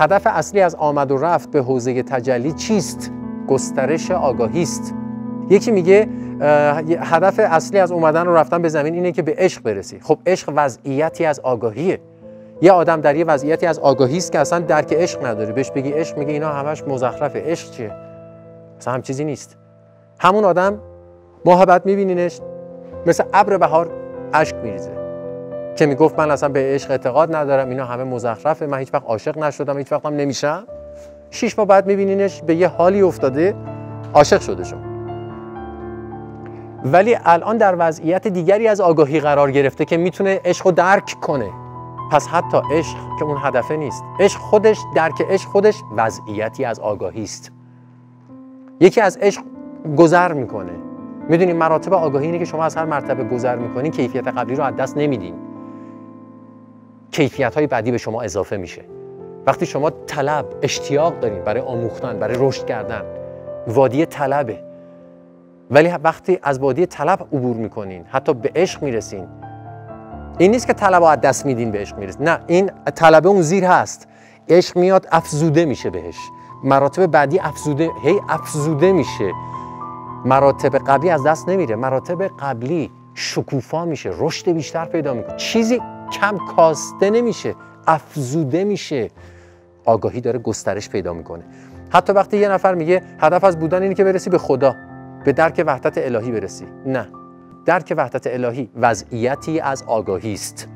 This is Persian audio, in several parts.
هدف اصلی از آمد و رفت به حوزه تجلی چیست؟ گسترش آگاهی است یکی میگه هدف اصلی از اومدن و رفتن به زمین اینه که به عشق برسی خب عشق وضعیتی از آگاهیه یه آدم در یه وضعیتی از آگاهی است که اصلا درک عشق نداره بهش بگی عشق میگه اینا همش مزخرفه عشق چیه اصلا هم چیزی نیست همون آدم محبت میبینینش مثل ابر بهار اشک میریزه که میگفت من اصلا به عشق اعتقاد ندارم اینا همه مزخرفه من هیچ وقت عاشق نشدم هیچ وقت هم نمیشم شش ماه بعد میبینینش به یه حالی افتاده عاشق شده شما ولی الان در وضعیت دیگری از آگاهی قرار گرفته که میتونه عشق رو درک کنه پس حتی عشق که اون هدفه نیست عشق خودش درک عشق خودش وضعیتی از آگاهی است یکی از عشق گذر میکنه میدونید مراتب آگاهی اینه که شما از هر مرتبه گذر میکنین کیفیت قبلی رو از دست نمیدین کیفیت های بعدی به شما اضافه میشه وقتی شما طلب اشتیاق دارین برای آموختن برای رشد کردن وادی طلبه ولی وقتی از وادی طلب عبور میکنین حتی به عشق میرسین این نیست که طلب از دست میدین به عشق میرسین نه این طلب اون زیر هست عشق میاد افزوده میشه بهش مراتب بعدی افزوده هی افزوده میشه مراتب قبلی از دست نمیره مراتب قبلی شکوفا میشه رشد بیشتر پیدا میکنه چیزی کم کاسته نمیشه افزوده میشه آگاهی داره گسترش پیدا میکنه حتی وقتی یه نفر میگه هدف از بودن اینه که برسی به خدا به درک وحدت الهی برسی نه درک وحدت الهی وضعیتی از آگاهی است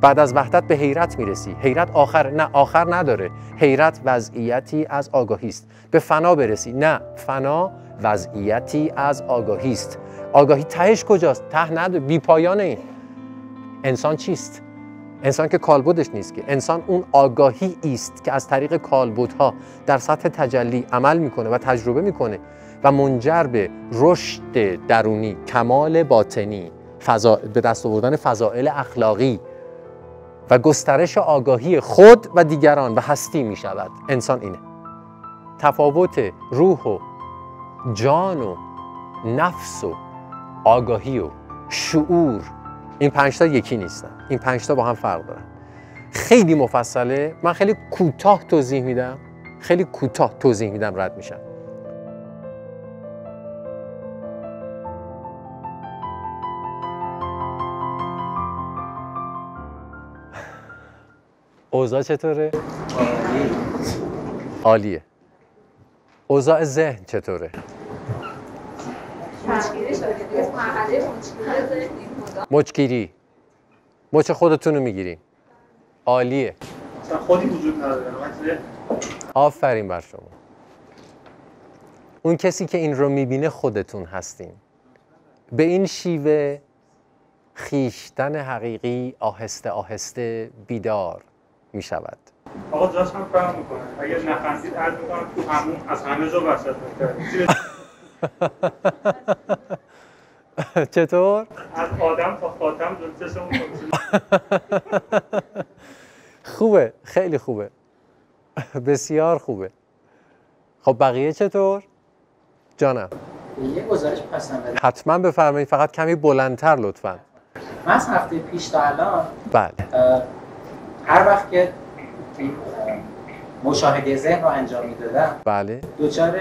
بعد از وحدت به حیرت میرسی حیرت آخر نه آخر نداره حیرت وضعیتی از آگاهی است به فنا برسی نه فنا وضعیتی از آگاهی است آگاهی تهش کجاست ته نداره بی پایانه انسان چیست انسان که کالبدش نیست که انسان اون آگاهی است که از طریق کالبدها در سطح تجلی عمل میکنه و تجربه میکنه و منجر به رشد درونی کمال باطنی به دست آوردن فضائل اخلاقی و گسترش آگاهی خود و دیگران و هستی می شود انسان اینه تفاوت روح و جان و نفس و آگاهی و شعور این پنج تا یکی نیستن این پنج تا با هم فرق دارن خیلی مفصله من خیلی کوتاه توضیح میدم خیلی کوتاه توضیح میدم رد میشم اوضاع چطوره؟ عالیه اوضاع ذهن چطوره؟ تغییرش مچگیری مچ خودتون رو میگیریم عالیه خودی وجود نداره آفرین بر شما اون کسی که این رو میبینه خودتون هستین به این شیوه خیشتن حقیقی آهسته آهسته بیدار می شود آقا جاش هم فهم میکنه اگر نخندید از میکنم تو همون از همه جا وحشت چطور؟ از آدم تا خاتم خوبه خیلی خوبه بسیار خوبه خب بقیه چطور؟ جانم یه گزارش پسند حتما بفرمایید فقط کمی بلندتر لطفا من از هفته پیش تا الان بله هر وقت که مشاهده ذهن رو انجام میدادم بله دوچار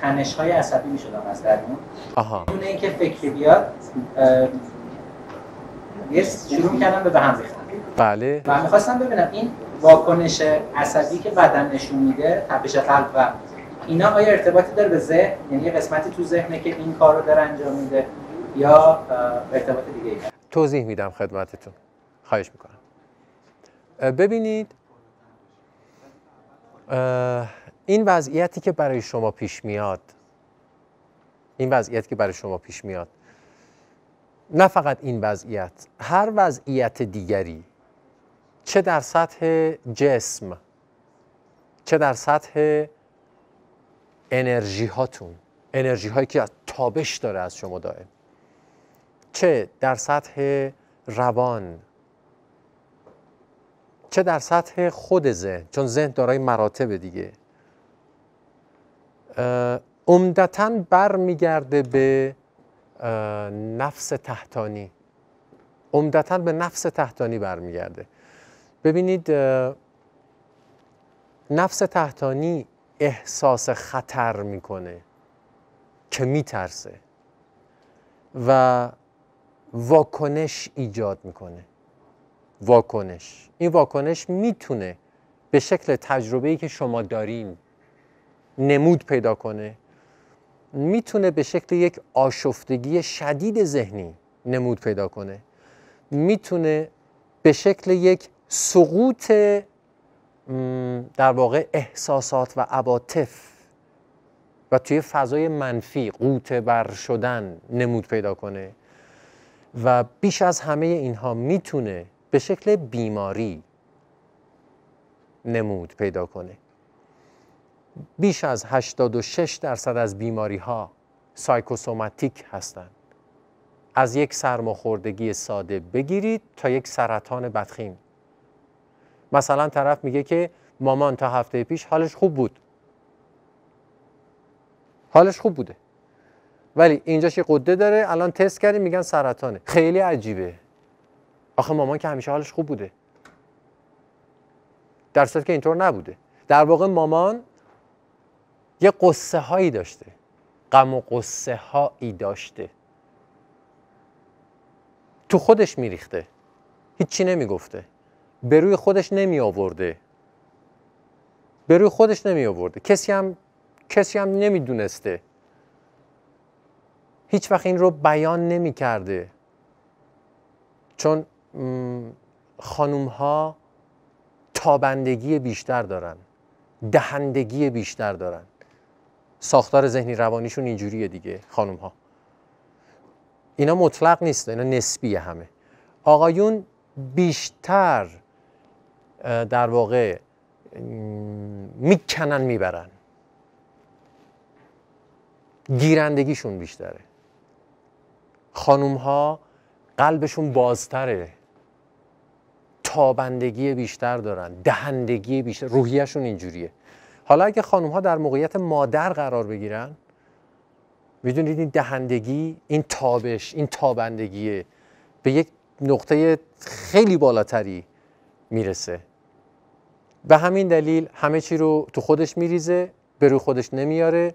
تنش های عصبی میشدم از درون آها اون اینکه فکری بیاد یه شروع کردم به هم ریختن بله و میخواستم ببینم این واکنش عصبی که بدن نشون میده تپش قلب و اینا آیا ارتباطی داره به ذهن یعنی قسمتی تو ذهنه که این کار رو داره انجام میده یا ارتباط دیگه ای توضیح میدم خدمتتون خواهش میکنم ببینید این وضعیتی که برای شما پیش میاد این وضعیت که برای شما پیش میاد نه فقط این وضعیت هر وضعیت دیگری چه در سطح جسم چه در سطح انرژی هاتون انرژی هایی که تابش داره از شما دائم چه در سطح روان چه در سطح خود ذهن چون ذهن دارای مراتب دیگه عمدتا برمیگرده به نفس تحتانی عمدتا به نفس تحتانی برمیگرده ببینید نفس تحتانی احساس خطر میکنه که میترسه و واکنش ایجاد میکنه واکنش این واکنش میتونه به شکل تجربه‌ای که شما دارین نمود پیدا کنه میتونه به شکل یک آشفتگی شدید ذهنی نمود پیدا کنه میتونه به شکل یک سقوط در واقع احساسات و عواطف و توی فضای منفی قوت بر شدن نمود پیدا کنه و بیش از همه اینها میتونه به شکل بیماری نمود پیدا کنه بیش از 86 درصد از بیماری ها سایکوسوماتیک هستند از یک سرماخوردگی ساده بگیرید تا یک سرطان بدخیم مثلا طرف میگه که مامان تا هفته پیش حالش خوب بود حالش خوب بوده ولی اینجاش یه قده داره الان تست کردیم میگن سرطانه خیلی عجیبه آخه مامان که همیشه حالش خوب بوده در که اینطور نبوده در واقع مامان یه قصه هایی داشته غم و قصه هایی داشته تو خودش میریخته هیچی نمیگفته به روی خودش نمی آورده به روی خودش نمی آورده کسی هم کسی هم نمیدونسته هیچ وقت این رو بیان نمی کرده چون خانوم ها تابندگی بیشتر دارن دهندگی بیشتر دارن ساختار ذهنی روانیشون اینجوریه دیگه خانوم ها اینا مطلق نیست اینا نسبیه همه آقایون بیشتر در واقع میکنن میبرن گیرندگیشون بیشتره خانوم ها قلبشون بازتره تابندگی بیشتر دارن دهندگی بیشتر روحیشون اینجوریه حالا اگه خانم ها در موقعیت مادر قرار بگیرن میدونید این دهندگی این تابش این تابندگی به یک نقطه خیلی بالاتری میرسه به همین دلیل همه چی رو تو خودش میریزه به روی خودش نمیاره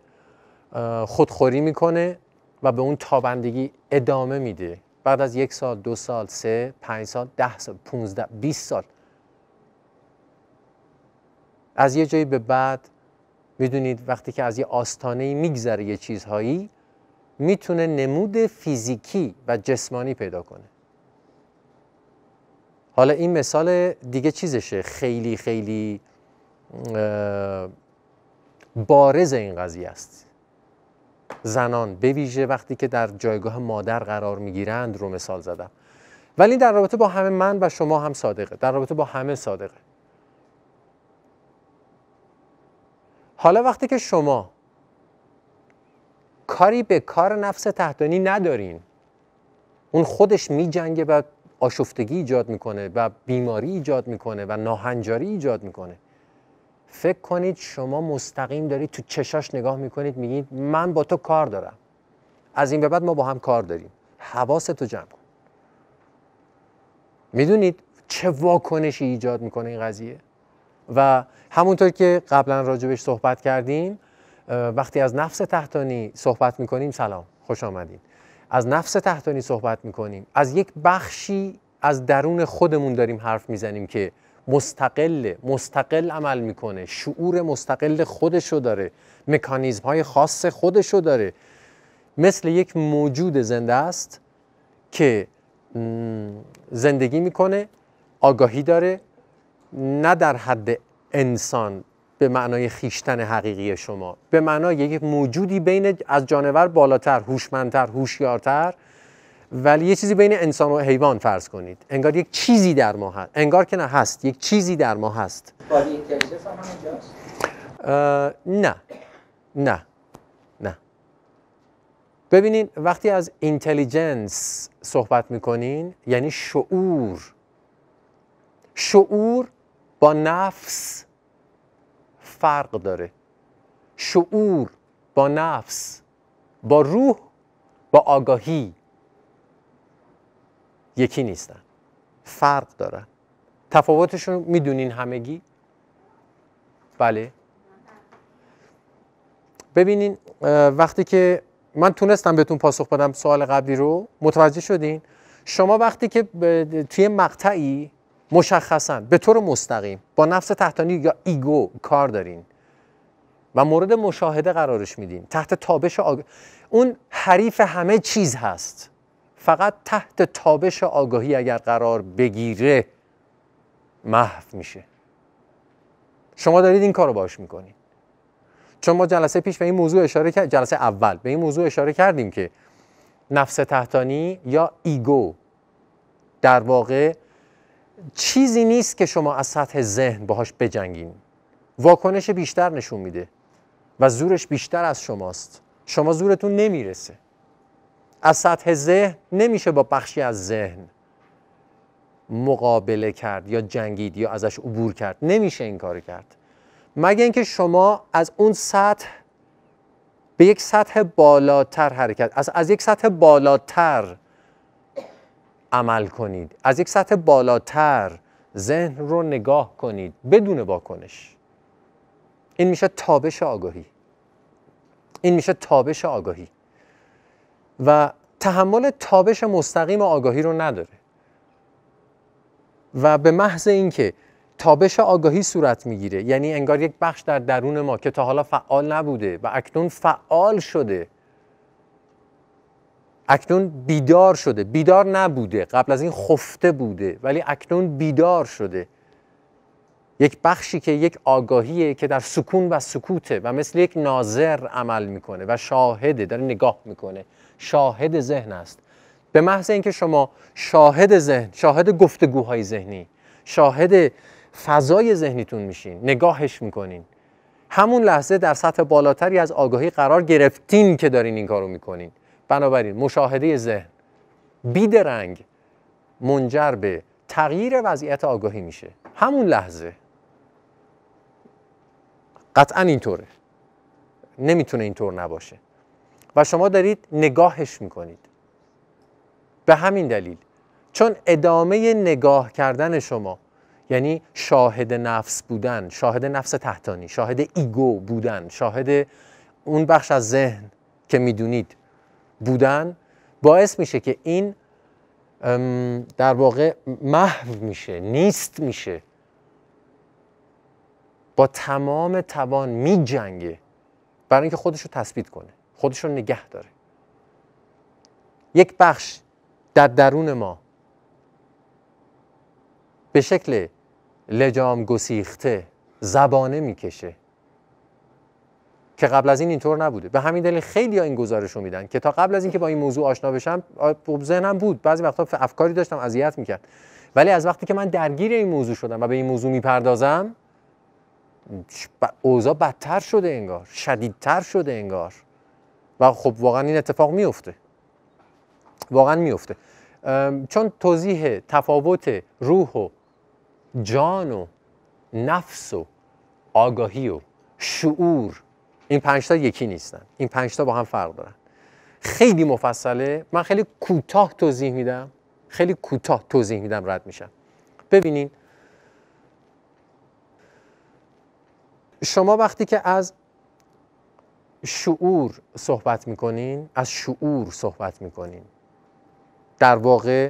خودخوری میکنه و به اون تابندگی ادامه میده بعد از یک سال دو سال سه پنج سال ده سال پونزده بیست سال از یه جایی به بعد میدونید وقتی که از یه آستانه میگذره یه چیزهایی میتونه نمود فیزیکی و جسمانی پیدا کنه حالا این مثال دیگه چیزشه خیلی خیلی بارز این قضیه است زنان به ویژه وقتی که در جایگاه مادر قرار میگیرند رو مثال زدم ولی در رابطه با همه من و شما هم صادقه در رابطه با همه صادقه حالا وقتی که شما کاری به کار نفس تحتانی ندارین اون خودش میجنگه و آشفتگی ایجاد میکنه و بیماری ایجاد میکنه و ناهنجاری ایجاد میکنه فکر کنید شما مستقیم دارید تو چشاش نگاه میکنید میگید من با تو کار دارم از این به بعد ما با هم کار داریم حواست تو جمع کن میدونید چه واکنشی ایجاد میکنه این قضیه و همونطور که قبلا راجبش صحبت کردیم وقتی از نفس تحتانی صحبت میکنیم سلام خوش آمدین از نفس تحتانی صحبت میکنیم از یک بخشی از درون خودمون داریم حرف میزنیم که مستقل مستقل عمل میکنه شعور مستقل خودشو داره مکانیزم های خاص خودشو داره مثل یک موجود زنده است که زندگی میکنه آگاهی داره نه در حد انسان به معنای خیشتن حقیقی شما به معنای یک موجودی بین از جانور بالاتر هوشمندتر هوشیارتر ولی یه چیزی بین انسان و حیوان فرض کنید انگار یک چیزی در ما هست انگار که نه هست یک چیزی در ما هست نه نه نه ببینین وقتی از اینتلیجنس صحبت میکنین یعنی شعور شعور با نفس فرق داره شعور با نفس با روح با آگاهی یکی نیستن فرق دارن تفاوتشون میدونین همگی بله ببینین وقتی که من تونستم بهتون پاسخ بدم سوال قبلی رو متوجه شدین شما وقتی که توی مقطعی مشخصا به طور مستقیم با نفس تحتانی یا ایگو کار دارین و مورد مشاهده قرارش میدین تحت تابش آگ... اون حریف همه چیز هست فقط تحت تابش آگاهی اگر قرار بگیره محو میشه شما دارید این کار رو باش میکنید چون ما جلسه پیش به این موضوع اشاره کرد جلسه اول به این موضوع اشاره کردیم که نفس تحتانی یا ایگو در واقع چیزی نیست که شما از سطح ذهن باهاش بجنگین واکنش بیشتر نشون میده و زورش بیشتر از شماست شما زورتون نمیرسه از سطح ذهن نمیشه با بخشی از ذهن مقابله کرد یا جنگید یا ازش عبور کرد نمیشه این کار کرد مگه اینکه شما از اون سطح به یک سطح بالاتر حرکت از از یک سطح بالاتر عمل کنید از یک سطح بالاتر ذهن رو نگاه کنید بدون واکنش این میشه تابش آگاهی این میشه تابش آگاهی و تحمل تابش مستقیم آگاهی رو نداره و به محض اینکه تابش آگاهی صورت میگیره یعنی انگار یک بخش در درون ما که تا حالا فعال نبوده و اکنون فعال شده اکنون بیدار شده بیدار نبوده قبل از این خفته بوده ولی اکنون بیدار شده یک بخشی که یک آگاهیه که در سکون و سکوته و مثل یک ناظر عمل میکنه و شاهده داره نگاه میکنه شاهد ذهن است به محض اینکه شما شاهد ذهن شاهد گفتگوهای ذهنی شاهد فضای ذهنیتون میشین نگاهش میکنین همون لحظه در سطح بالاتری از آگاهی قرار گرفتین که دارین این کارو میکنین بنابراین مشاهده ذهن بیدرنگ منجر به تغییر وضعیت آگاهی میشه همون لحظه قطعا اینطوره نمیتونه اینطور نباشه و شما دارید نگاهش میکنید به همین دلیل چون ادامه نگاه کردن شما یعنی شاهد نفس بودن شاهد نفس تحتانی شاهد ایگو بودن شاهد اون بخش از ذهن که میدونید بودن باعث میشه که این در واقع محو میشه نیست میشه با تمام توان میجنگه برای اینکه خودش رو تثبیت کنه خودش رو نگه داره یک بخش در درون ما به شکل لجام گسیخته زبانه میکشه که قبل از این اینطور نبوده به همین دلیل خیلی ها این گزارش رو میدن که تا قبل از اینکه با این موضوع آشنا بشم ذهنم بود بعضی وقتا افکاری داشتم اذیت میکرد ولی از وقتی که من درگیر این موضوع شدم و به این موضوع میپردازم اوضاع بدتر شده انگار شدیدتر شده انگار و خب واقعا این اتفاق میفته واقعا میفته چون توضیح تفاوت روح و جان و نفس و آگاهی و شعور این پنجتا یکی نیستن این پنجتا با هم فرق دارن خیلی مفصله من خیلی کوتاه توضیح میدم خیلی کوتاه توضیح میدم رد میشم ببینین شما وقتی که از شعور صحبت میکنین از شعور صحبت میکنین در واقع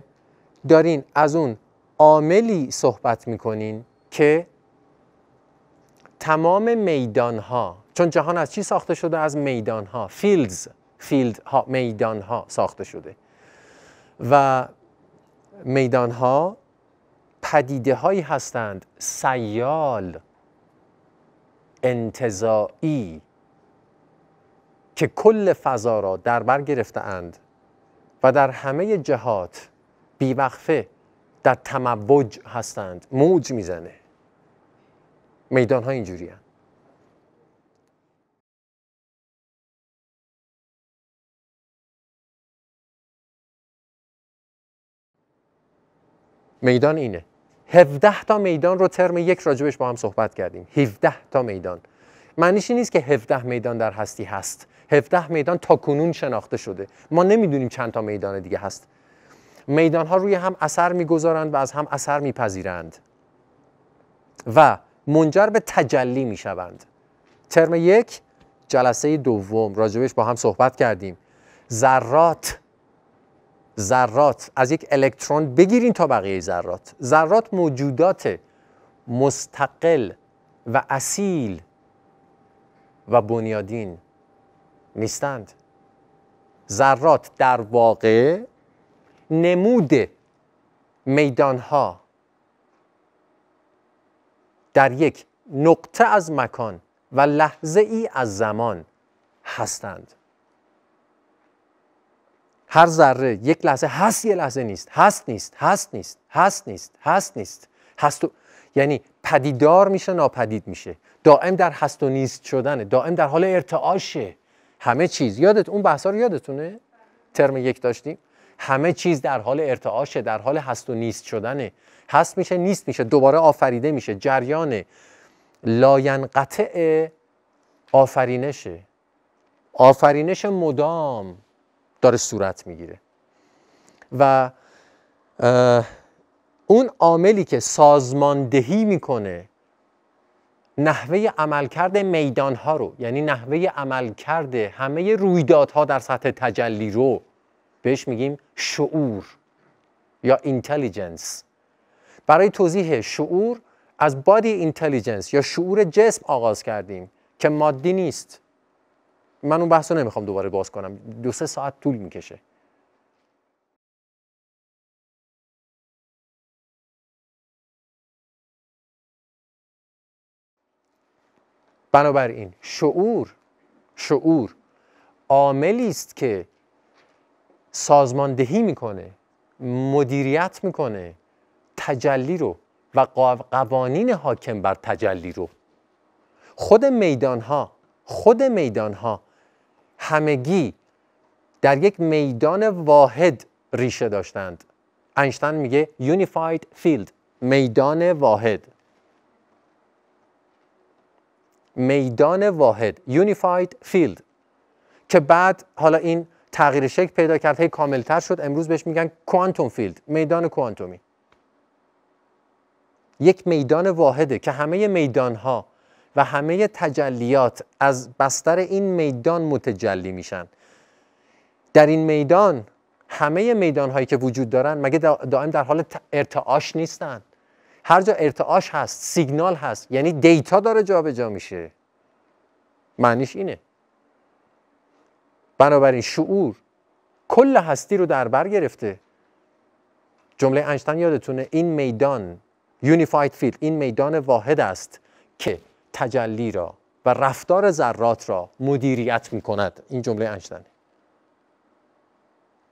دارین از اون عاملی صحبت میکنین که تمام ها چون جهان از چی ساخته شده از میدانها فیلدز فیلد ها میدان ها ساخته شده و میدان ها پدیده هایی هستند سیال انتظاعی که کل فضا را در بر اند و در همه جهات بیوقفه در تموج هستند موج میزنه میدان ها اینجوری هستند میدان اینه 17 تا میدان رو ترم یک راجبش با هم صحبت کردیم 17 تا میدان معنیش نیست که 17 میدان در هستی هست 17 میدان تا کنون شناخته شده ما نمیدونیم چند تا میدان دیگه هست میدان ها روی هم اثر میگذارند و از هم اثر میپذیرند و منجر به تجلی میشوند ترم یک جلسه دوم راجبش با هم صحبت کردیم ذرات ذرات از یک الکترون بگیرین تا بقیه ذرات ذرات موجودات مستقل و اصیل و بنیادین نیستند ذرات در واقع نمود میدانها در یک نقطه از مکان و لحظه ای از زمان هستند هر ذره یک لحظه هست یه لحظه نیست هست نیست هست نیست هست نیست هست نیست هست یعنی پدیدار میشه ناپدید میشه دائم در هست و نیست شدنه دائم در حال ارتعاشه همه چیز یادت اون بحثا رو یادتونه ترم یک داشتیم همه چیز در حال ارتعاشه در حال هست و نیست شدنه هست میشه نیست میشه دوباره آفریده میشه جریان لاینقطع آفرینشه آفرینش مدام داره صورت میگیره و اون عاملی که سازماندهی میکنه نحوه عملکرد میدان ها رو یعنی نحوه عملکرد همه رویدادها در سطح تجلی رو بهش میگیم شعور یا اینتلیجنس برای توضیح شعور از بادی اینتلیجنس یا شعور جسم آغاز کردیم که مادی نیست من اون بحث رو نمیخوام دوباره باز کنم دو سه ساعت طول میکشه بنابراین شعور شعور عاملی است که سازماندهی میکنه مدیریت میکنه تجلی رو و قوانین حاکم بر تجلی رو خود میدان ها خود میدان ها همگی در یک میدان واحد ریشه داشتند انشتن میگه یونیفاید فیلد میدان واحد میدان واحد یونیفاید فیلد که بعد حالا این تغییر شکل پیدا کرد هی کاملتر شد امروز بهش میگن کوانتوم فیلد میدان کوانتومی یک میدان واحده که همه میدان ها و همه تجلیات از بستر این میدان متجلی میشن در این میدان همه میدان هایی که وجود دارن مگه دائم در حال ارتعاش نیستن هر جا ارتعاش هست سیگنال هست یعنی دیتا داره جابجا میشه معنیش اینه بنابراین شعور کل هستی رو در بر گرفته جمله انشتن یادتونه این میدان یونیفاید فیلد این میدان واحد است که تجلی را و رفتار ذرات را مدیریت می کند این جمله انشتن.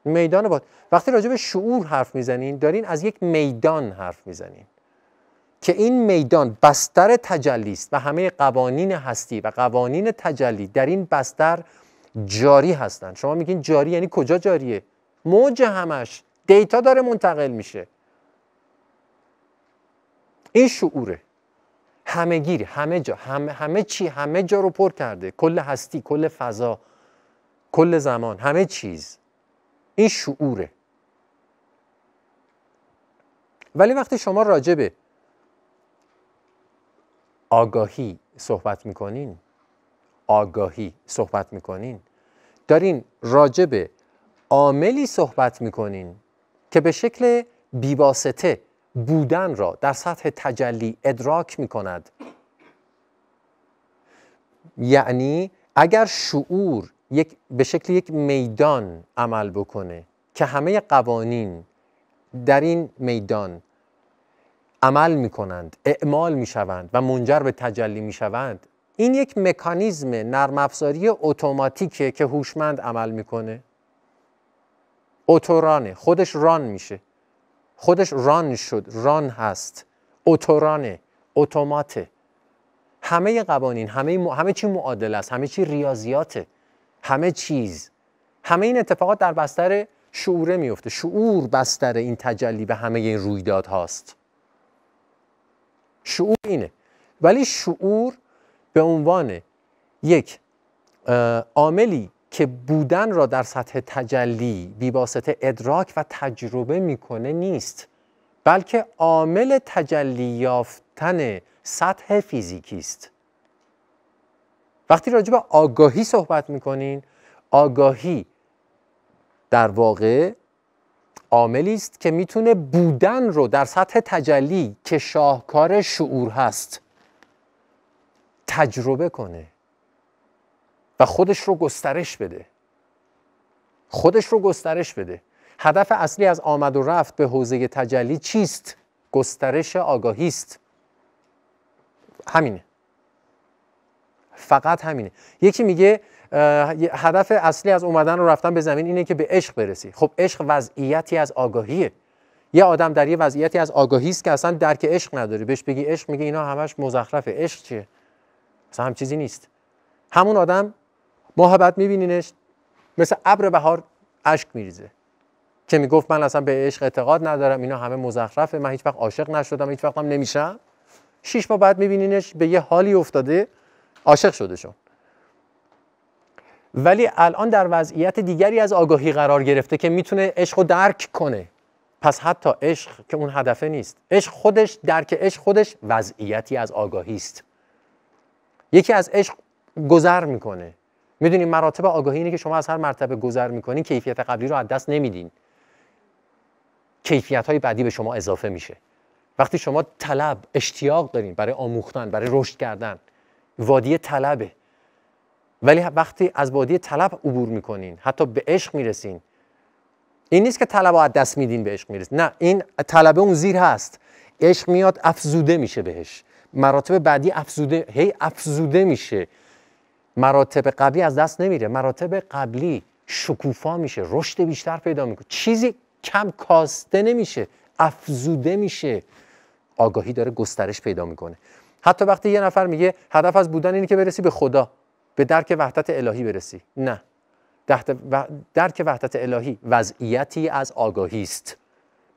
میدان وقتی راجع به شعور حرف میزنین دارین از یک میدان حرف میزنین که این میدان بستر تجلی است و همه قوانین هستی و قوانین تجلی در این بستر جاری هستند شما میگین جاری یعنی کجا جاریه موج همش دیتا داره منتقل میشه این شعوره همه گیری همه جا همه, همه چی همه جا رو پر کرده کل هستی کل فضا کل زمان همه چیز این شعوره ولی وقتی شما راجبه آگاهی صحبت میکنین آگاهی صحبت میکنین دارین راجب عاملی صحبت میکنین که به شکل بیواسطه بودن را در سطح تجلی ادراک میکند یعنی اگر شعور یک به شکل یک میدان عمل بکنه که همه قوانین در این میدان عمل می کنند اعمال می شوند و منجر به تجلی می شوند این یک مکانیزم نرم افزاری اتوماتیکه که هوشمند عمل میکنه اتورانه خودش ران میشه خودش ران شد ران هست اتورانه اتوماته همه قوانین همه همه چی معادله است همه چی ریاضیاته همه چیز همه این اتفاقات در بستر شعوره میفته شعور بستر این تجلی به همه این رویدادهاست شعور اینه ولی شعور به عنوان یک عاملی که بودن را در سطح تجلی بیواسطه ادراک و تجربه میکنه نیست بلکه عامل تجلی یافتن سطح فیزیکی است وقتی راجع به آگاهی صحبت میکنین آگاهی در واقع عاملی است که میتونه بودن رو در سطح تجلی که شاهکار شعور هست تجربه کنه و خودش رو گسترش بده خودش رو گسترش بده هدف اصلی از آمد و رفت به حوزه تجلی چیست گسترش آگاهی است همینه فقط همینه یکی میگه هدف اصلی از اومدن و رفتن به زمین اینه که به عشق برسی خب عشق وضعیتی از آگاهیه یه آدم در یه وضعیتی از آگاهی است که اصلا درک عشق نداره بهش بگی عشق میگه اینا همش مزخرفه عشق چیه اصلا هم چیزی نیست همون آدم محبت میبینینش مثل ابر بهار اشک میریزه که میگفت من اصلا به عشق اعتقاد ندارم اینا همه مزخرفه من هیچ وقت عاشق نشدم هیچ وقت هم نمیشم شش ماه بعد میبینینش به یه حالی افتاده عاشق شده شون ولی الان در وضعیت دیگری از آگاهی قرار گرفته که میتونه عشق رو درک کنه پس حتی عشق که اون هدفه نیست عشق خودش درک عشق خودش وضعیتی از آگاهی است یکی از عشق گذر میکنه میدونید مراتب آگاهی اینه که شما از هر مرتبه گذر میکنین کیفیت قبلی رو از دست نمیدین کیفیت های بعدی به شما اضافه میشه وقتی شما طلب اشتیاق دارین برای آموختن برای رشد کردن وادی طلبه ولی وقتی از بادی طلب عبور میکنین حتی به عشق میرسین این نیست که طلب از دست میدین به عشق میرسین نه این طلب اون زیر هست عشق میاد افزوده میشه بهش مراتب بعدی افزوده هی افزوده میشه مراتب قبلی از دست نمیره مراتب قبلی شکوفا میشه رشد بیشتر پیدا میکنه چیزی کم کاسته نمیشه افزوده میشه آگاهی داره گسترش پیدا میکنه حتی وقتی یه نفر میگه هدف از بودن اینه که برسی به خدا به درک وحدت الهی برسی نه درک وحدت الهی وضعیتی از آگاهی است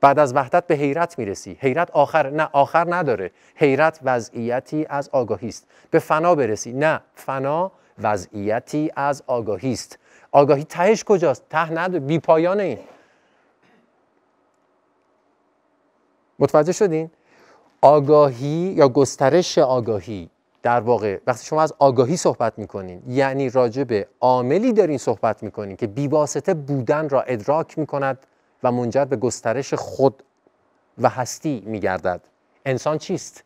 بعد از وحدت به حیرت میرسی حیرت آخر نه آخر نداره حیرت وضعیتی از آگاهی است به فنا برسی نه فنا وضعیتی از آگاهی است آگاهی تهش کجاست ته نداره بی پایان این متوجه شدین آگاهی یا گسترش آگاهی در واقع وقتی شما از آگاهی صحبت میکنین یعنی به عاملی دارین صحبت میکنین که بیواسطه بودن را ادراک میکند و منجر به گسترش خود و هستی میگردد انسان چیست؟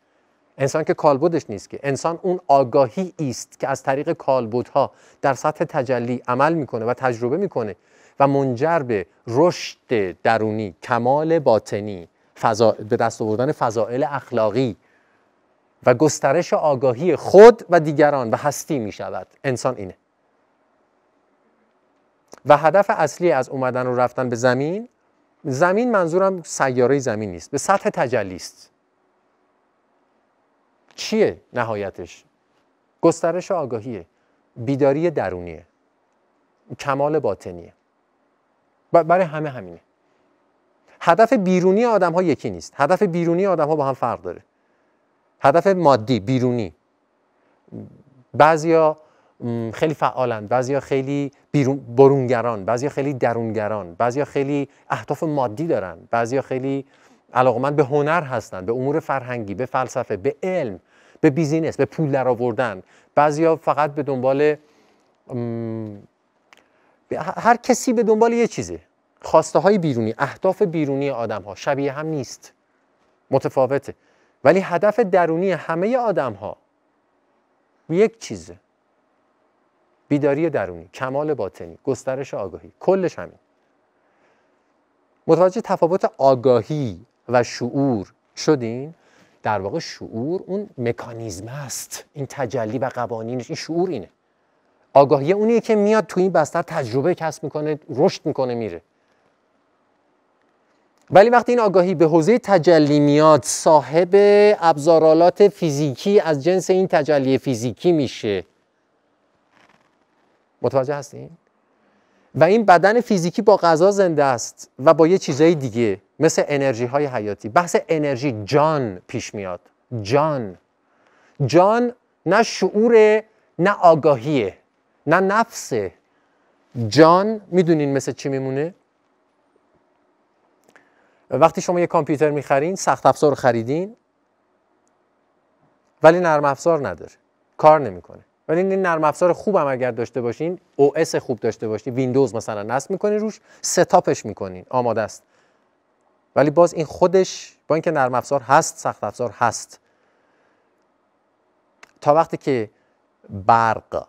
انسان که کالبدش نیست که انسان اون آگاهی است که از طریق کالبدها در سطح تجلی عمل میکنه و تجربه میکنه و منجر به رشد درونی کمال باطنی فضا... به دست آوردن فضائل اخلاقی و گسترش آگاهی خود و دیگران و هستی می شود انسان اینه و هدف اصلی از اومدن و رفتن به زمین زمین منظورم سیاره زمین نیست به سطح تجلی است چیه نهایتش گسترش آگاهیه بیداری درونیه کمال باطنیه برای همه همینه هدف بیرونی آدم ها یکی نیست هدف بیرونی آدم ها با هم فرق داره هدف مادی بیرونی بعضیا خیلی فعالند بعضیا خیلی برونگران بعضیا خیلی درونگران بعضیا خیلی اهداف مادی دارن بعضیا خیلی علاقمند به هنر هستند به امور فرهنگی به فلسفه به علم به بیزینس به پول درآوردن بعضیا فقط به دنبال هر کسی به دنبال یه چیزه خواسته های بیرونی اهداف بیرونی آدم ها شبیه هم نیست متفاوته ولی هدف درونی همه آدم ها یک چیزه بیداری درونی کمال باطنی گسترش آگاهی کلش همین متوجه تفاوت آگاهی و شعور شدین در واقع شعور اون مکانیزم است این تجلی و قوانینش این شعور اینه آگاهی اونیه که میاد تو این بستر تجربه کسب میکنه رشد میکنه میره ولی وقتی این آگاهی به حوزه تجلی میاد صاحب ابزارالات فیزیکی از جنس این تجلی فیزیکی میشه متوجه هستین؟ و این بدن فیزیکی با غذا زنده است و با یه چیزای دیگه مثل انرژی های حیاتی بحث انرژی جان پیش میاد جان جان نه شعور نه آگاهیه نه نفسه جان میدونین مثل چی میمونه؟ وقتی شما یه کامپیوتر میخرین سخت افزار رو خریدین ولی نرم افزار نداره کار نمیکنه ولی این نرم افزار هم اگر داشته باشین او اس خوب داشته باشین ویندوز مثلا نصب میکنین روش ستاپش میکنین آماده است ولی باز این خودش با اینکه نرم افزار هست سخت افزار هست تا وقتی که برق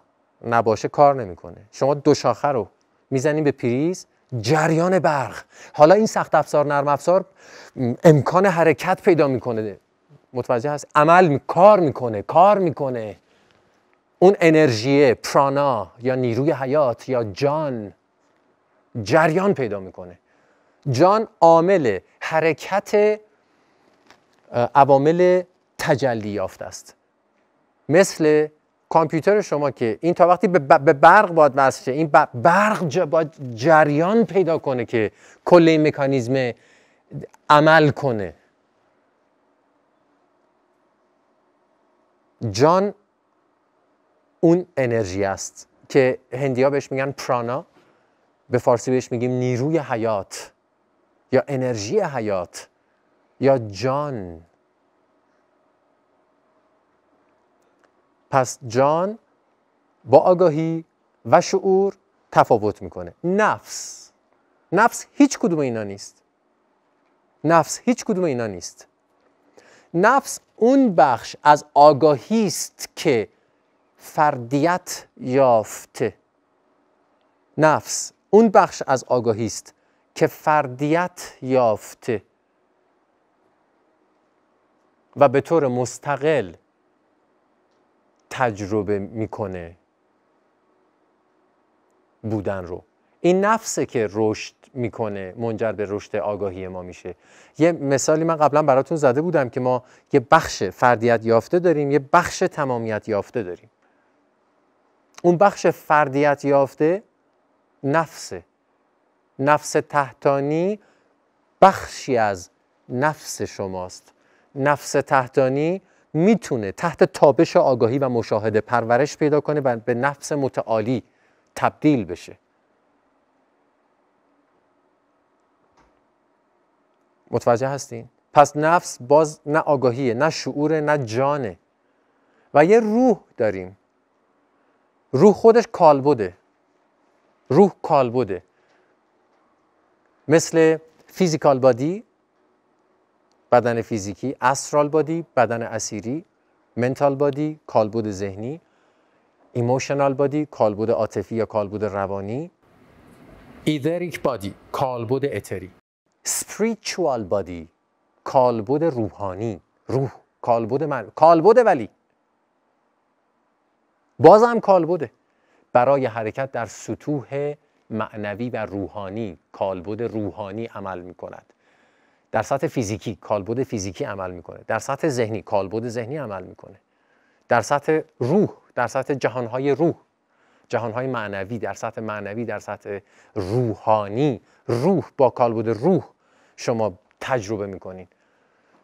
نباشه کار نمیکنه شما دو شاخه رو میزنین به پریز جریان برق حالا این سخت افزار نرم افزار امکان حرکت پیدا میکنه متوجه هست عمل کار میکنه کار میکنه اون انرژی پرانا یا نیروی حیات یا جان جریان پیدا میکنه جان عامل حرکت عوامل تجلی یافته است مثل کامپیوتر شما که این تا وقتی به برق باید وصل این برق جا باید جریان پیدا کنه که کل این مکانیزم عمل کنه جان اون انرژی است که هندیا بهش میگن پرانا به فارسی بهش میگیم نیروی حیات یا انرژی حیات یا جان پس جان با آگاهی و شعور تفاوت میکنه نفس نفس هیچ کدوم اینا نیست نفس هیچ کدوم اینا نیست نفس اون بخش از آگاهی است که فردیت یافته نفس اون بخش از آگاهی است که فردیت یافته و به طور مستقل تجربه میکنه بودن رو این نفسه که رشد میکنه منجر به رشد آگاهی ما میشه یه مثالی من قبلا براتون زده بودم که ما یه بخش فردیت یافته داریم یه بخش تمامیت یافته داریم اون بخش فردیت یافته نفسه نفس تحتانی بخشی از نفس شماست نفس تحتانی میتونه تحت تابش آگاهی و مشاهده پرورش پیدا کنه و به نفس متعالی تبدیل بشه متوجه هستین؟ پس نفس باز نه آگاهیه نه شعوره نه جانه و یه روح داریم روح خودش کالبده روح کالبده مثل فیزیکال بادی بدن فیزیکی استرال بادی بدن اسیری منتال بادی کالبود ذهنی ایموشنال بادی کالبود عاطفی یا کالبود روانی ایدریک بادی کالبود اتری سپریچوال بادی کالبود روحانی روح کالبود من کالبود ولی بازم کالبده برای حرکت در سطوح معنوی و روحانی کالبود روحانی عمل می کند در سطح فیزیکی کالبد فیزیکی عمل میکنه در سطح ذهنی کالبد ذهنی عمل میکنه در سطح روح در سطح جهانهای روح جهانهای معنوی در سطح معنوی در سطح روحانی روح با کالبد روح شما تجربه میکنین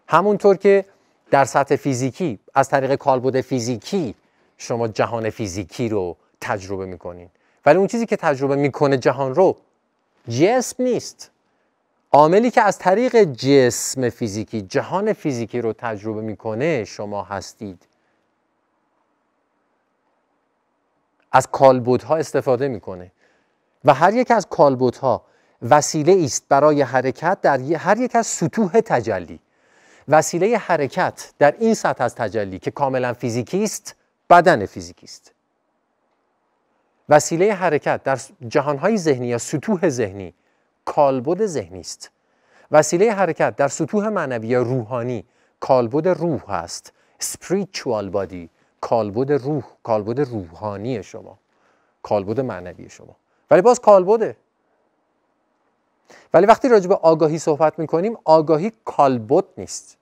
همونطور که در سطح فیزیکی از طریق کالبد فیزیکی شما جهان فیزیکی رو تجربه میکنین ولی اون چیزی که تجربه میکنه جهان رو جسم نیست عاملی که از طریق جسم فیزیکی جهان فیزیکی رو تجربه میکنه شما هستید از کالبوت ها استفاده میکنه و هر یک از کالبوت ها وسیله است برای حرکت در هر یک از سطوح تجلی وسیله حرکت در این سطح از تجلی که کاملا فیزیکی است بدن فیزیکی است وسیله حرکت در جهانهای ذهنی یا سطوح ذهنی کالبد ذهنی است وسیله حرکت در سطوح معنوی یا روحانی کالبد روح است spiritual body کالبد روح کالبد روحانی شما کالبد معنوی شما ولی باز کالبده ولی وقتی راجع به آگاهی صحبت میکنیم آگاهی کالبد نیست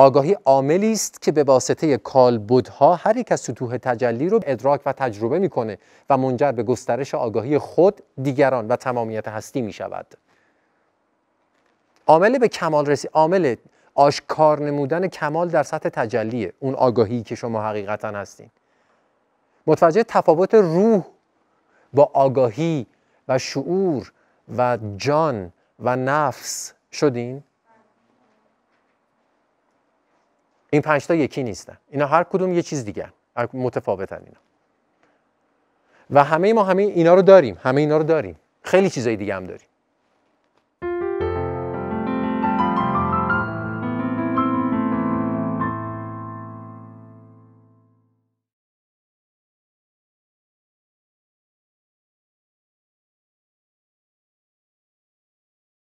آگاهی عاملی است که به واسطه کالبدها هر یک از سطوح تجلی رو ادراک و تجربه میکنه و منجر به گسترش آگاهی خود، دیگران و تمامیت هستی می شود. عامل به کمال رسی عامل آشکار نمودن کمال در سطح تجلیه اون آگاهی که شما حقیقتا هستین متوجه تفاوت روح با آگاهی و شعور و جان و نفس شدین این پنج تا یکی نیستن اینا هر کدوم یه چیز دیگه متفاوتن اینا و همه ما همه اینا رو داریم همه اینا رو داریم خیلی چیزای دیگه هم داریم